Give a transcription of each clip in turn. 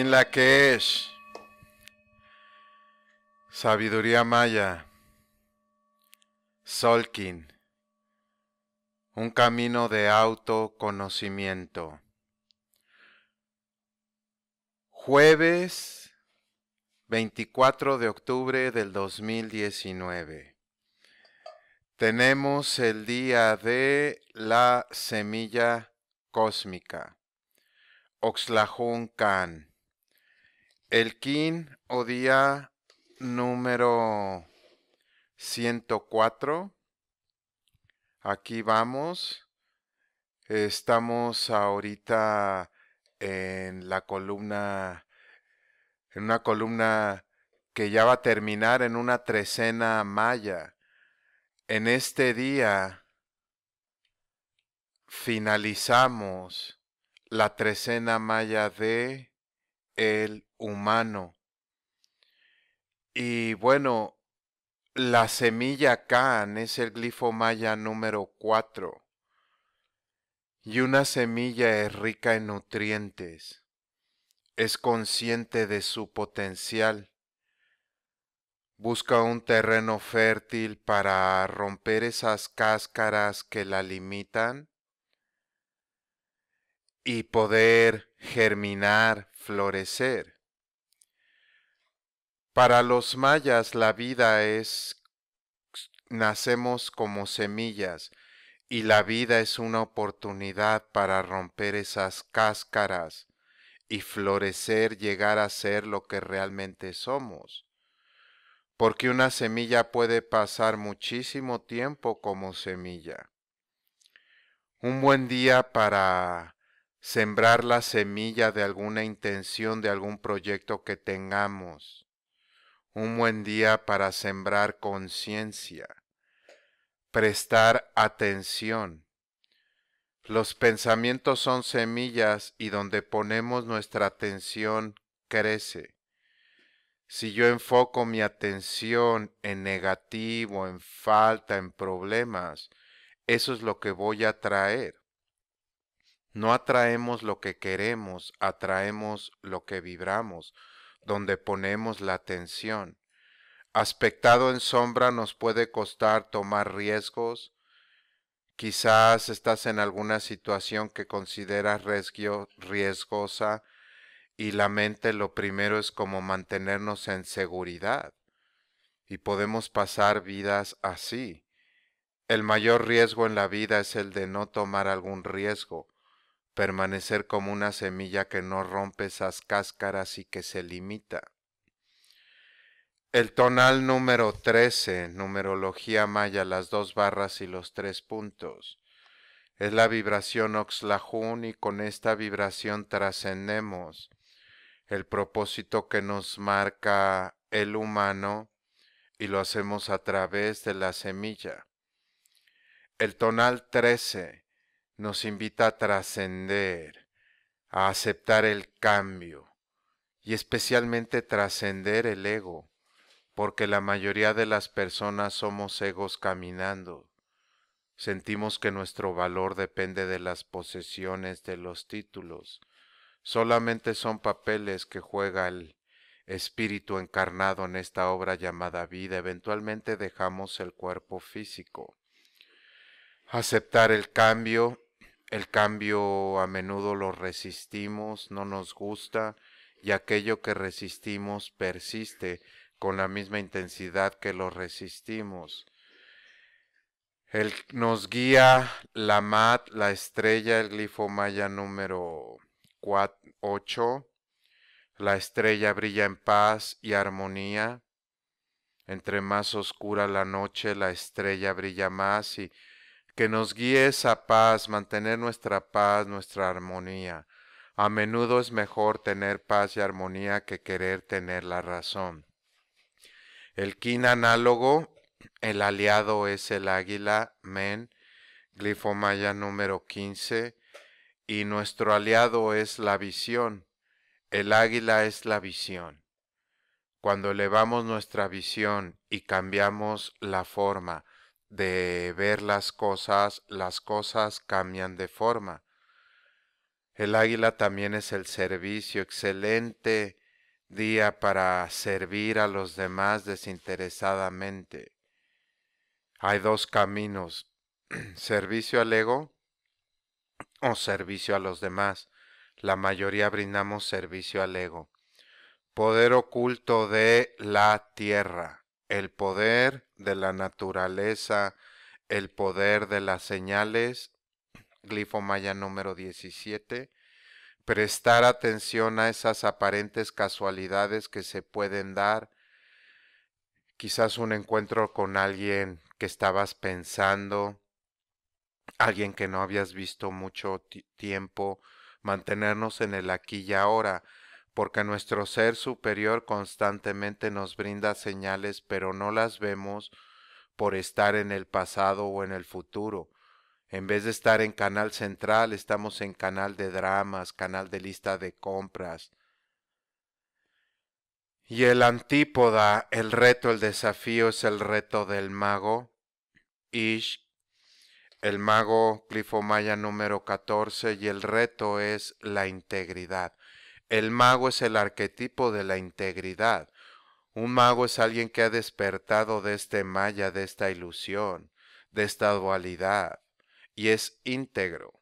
en la que es sabiduría maya, Solkin, un camino de autoconocimiento. Jueves 24 de octubre del 2019. Tenemos el día de la semilla cósmica. Khan. El Kin o día número 104. Aquí vamos. Estamos ahorita en la columna, en una columna que ya va a terminar en una trecena maya. En este día finalizamos la trecena maya de el humano. Y bueno, la semilla Can es el glifo maya número 4. Y una semilla es rica en nutrientes. Es consciente de su potencial. Busca un terreno fértil para romper esas cáscaras que la limitan y poder germinar, florecer. Para los mayas la vida es, nacemos como semillas y la vida es una oportunidad para romper esas cáscaras y florecer, llegar a ser lo que realmente somos. Porque una semilla puede pasar muchísimo tiempo como semilla. Un buen día para sembrar la semilla de alguna intención, de algún proyecto que tengamos un buen día para sembrar conciencia, prestar atención. Los pensamientos son semillas y donde ponemos nuestra atención crece. Si yo enfoco mi atención en negativo, en falta, en problemas, eso es lo que voy a atraer. No atraemos lo que queremos, atraemos lo que vibramos donde ponemos la atención. Aspectado en sombra nos puede costar tomar riesgos. Quizás estás en alguna situación que consideras riesgosa y la mente lo primero es como mantenernos en seguridad. Y podemos pasar vidas así. El mayor riesgo en la vida es el de no tomar algún riesgo permanecer como una semilla que no rompe esas cáscaras y que se limita. El tonal número 13, numerología maya, las dos barras y los tres puntos. Es la vibración oxlajun y con esta vibración trascendemos el propósito que nos marca el humano y lo hacemos a través de la semilla. El tonal 13 nos invita a trascender, a aceptar el cambio y especialmente trascender el ego, porque la mayoría de las personas somos egos caminando. Sentimos que nuestro valor depende de las posesiones, de los títulos. Solamente son papeles que juega el espíritu encarnado en esta obra llamada vida. Eventualmente dejamos el cuerpo físico. Aceptar el cambio el cambio a menudo lo resistimos, no nos gusta, y aquello que resistimos persiste con la misma intensidad que lo resistimos. El, nos guía la MAT, la estrella, el glifo maya número 8. La estrella brilla en paz y armonía. Entre más oscura la noche, la estrella brilla más y que nos guíe esa paz, mantener nuestra paz, nuestra armonía. A menudo es mejor tener paz y armonía que querer tener la razón. El kin análogo, el aliado es el águila, men, glifomaya número 15, y nuestro aliado es la visión. El águila es la visión. Cuando elevamos nuestra visión y cambiamos la forma, de ver las cosas, las cosas cambian de forma. El águila también es el servicio, excelente día para servir a los demás desinteresadamente. Hay dos caminos, servicio al ego o servicio a los demás. La mayoría brindamos servicio al ego. Poder oculto de la tierra el poder de la naturaleza, el poder de las señales, glifo maya número 17, prestar atención a esas aparentes casualidades que se pueden dar, quizás un encuentro con alguien que estabas pensando, alguien que no habías visto mucho tiempo, mantenernos en el aquí y ahora, porque nuestro ser superior constantemente nos brinda señales, pero no las vemos por estar en el pasado o en el futuro. En vez de estar en canal central, estamos en canal de dramas, canal de lista de compras. Y el antípoda, el reto, el desafío es el reto del mago. Ish, el mago clifomaya número 14, y el reto es la integridad. El mago es el arquetipo de la integridad. Un mago es alguien que ha despertado de este malla, de esta ilusión, de esta dualidad, y es íntegro.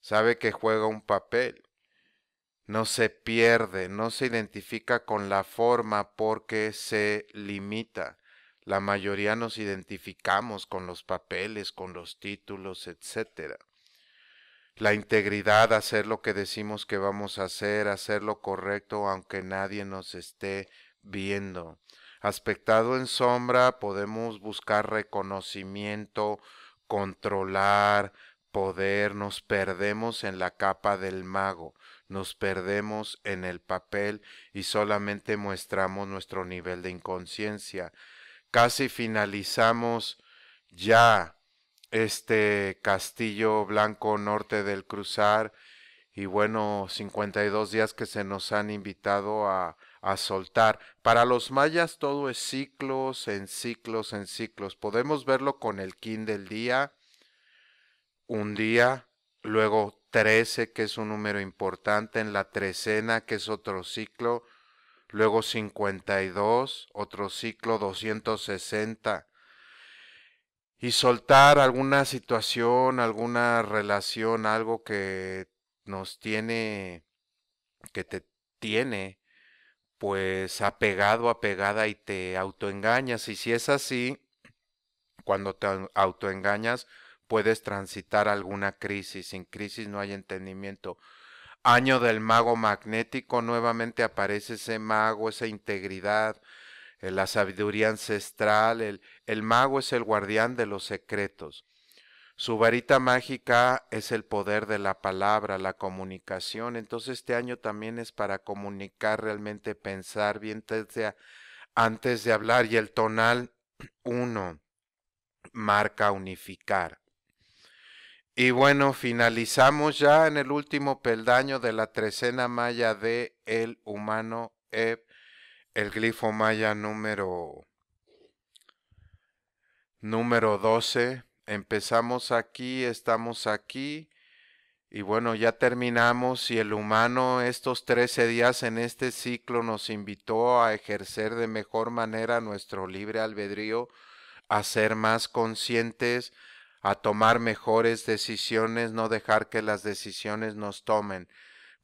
Sabe que juega un papel. No se pierde, no se identifica con la forma porque se limita. La mayoría nos identificamos con los papeles, con los títulos, etcétera la integridad, hacer lo que decimos que vamos a hacer, hacer lo correcto aunque nadie nos esté viendo. Aspectado en sombra podemos buscar reconocimiento, controlar, poder, nos perdemos en la capa del mago, nos perdemos en el papel y solamente mostramos nuestro nivel de inconsciencia. Casi finalizamos ya este castillo blanco norte del cruzar y bueno, 52 días que se nos han invitado a, soltar. Para los mayas todo es ciclos, en ciclos, en ciclos. Podemos verlo con el kin del día, un día, luego 13, que es un número importante, en la trecena, que es otro ciclo, luego 52, otro ciclo, 260 y soltar alguna situación, alguna relación, algo que nos tiene, que te tiene, pues apegado, apegada y te autoengañas. Y si es así, cuando te autoengañas, puedes transitar alguna crisis. Sin crisis no hay entendimiento. Año del mago magnético, nuevamente aparece ese mago, esa integridad, eh, la sabiduría ancestral, el, mago es el guardián de los secretos. Su varita mágica es el poder de la palabra, la comunicación. Entonces este año también es para comunicar realmente, pensar bien antes de, hablar. Y el tonal 1 marca unificar. Y bueno, finalizamos ya en el último peldaño de la trecena maya de el humano el glifo maya número número 12. Empezamos aquí, estamos aquí. Y bueno, ya terminamos y el humano estos 13 días en este ciclo nos invitó a ejercer de mejor manera nuestro libre albedrío, a ser más conscientes, a tomar mejores decisiones, no dejar que las decisiones nos tomen,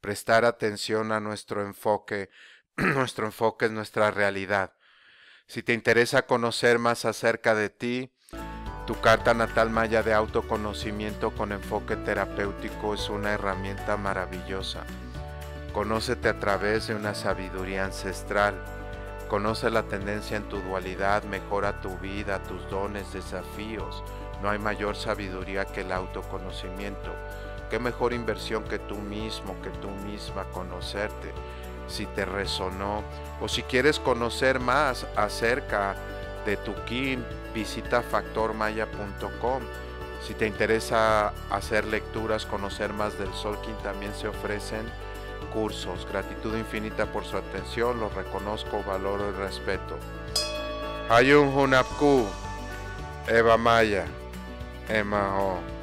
prestar atención a nuestro enfoque, nuestro enfoque es nuestra realidad. Si te interesa conocer más acerca de ti, tu carta natal maya de autoconocimiento con enfoque terapéutico es una herramienta maravillosa. Conócete a través de una sabiduría ancestral. Conoce la tendencia en tu dualidad, mejora tu vida, tus dones, desafíos. No hay mayor sabiduría que el autoconocimiento. Qué mejor inversión que tú mismo, que tú misma conocerte si te resonó o si quieres conocer más acerca de tu kin, visita factormaya.com. Si te interesa hacer lecturas, conocer más del sol Solkin, también se ofrecen cursos. Gratitud infinita por su atención, lo reconozco, valoro y respeto. Hayun Hunapku, Eva Maya, Emao.